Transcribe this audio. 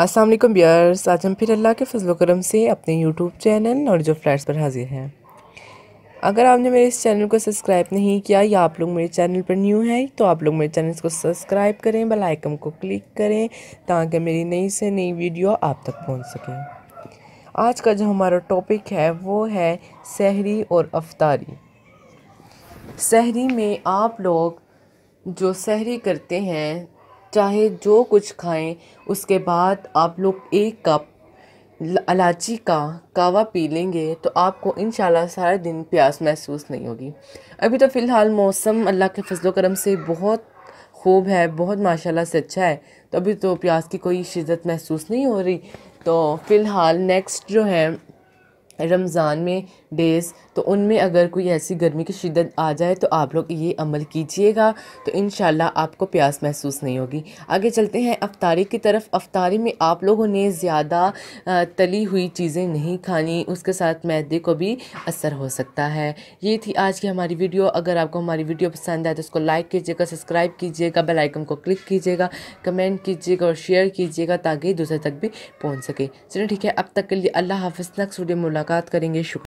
Aslam bears आज हम फिर अल्लाह के फजल करम से अपने यूट्यूब चैनल और जो फ्लैट्स पर हाजिर हैं अगर आपने मेरे इस चैनल को सब्सक्राइब नहीं किया या आप लोग मेरे चैनल पर न्यू हैं तो आप लोग मेरे चैनल को सब्सक्राइब करें बेल आइकन को क्लिक करें ताकि मेरी नई से नई वीडियो आप तक पहुंच सके आज का जो हमारा टॉपिक है वो है शहरी और अफतारी शहरी में आप लोग जो सहरी करते हैं चाहे जो कुछ खाएं उसके बाद आप लोग एक कप इलायची का कावा पी लेंगे तो आपको इन सारा दिन प्यास महसूस नहीं होगी अभी तो फ़िलहाल मौसम अल्लाह के फजलो करम से बहुत खूब है बहुत माशाल्लाह से अच्छा है तो अभी तो प्यास की कोई शिद्दत महसूस नहीं हो रही तो फ़िलहाल नेक्स्ट जो है रमज़ान में डेज़ तो उनमें अगर कोई ऐसी गर्मी की शिदत आ जाए तो आप लोग ये अमल कीजिएगा तो इन आपको प्यास महसूस नहीं होगी आगे चलते हैं अफतारी की तरफ अफतारी में आप लोगों ने ज़्यादा तली हुई चीज़ें नहीं खानी उसके साथ मैदे को भी असर हो सकता है ये थी आज की हमारी वीडियो अगर आपको हमारी वीडियो पसंद आए तो उसको लाइक कीजिएगा सब्सक्राइब कीजिएगा बेलाइकन को क्लिक कीजिएगा कमेंट कीजिएगा और शेयर कीजिएगा ताकि दूसरे तक भी पहुँच सके चलिए ठीक है अब तक के लिए अल्लाह हाफ नक्स वीडियो मुलाकात करेंगे शुक्रिया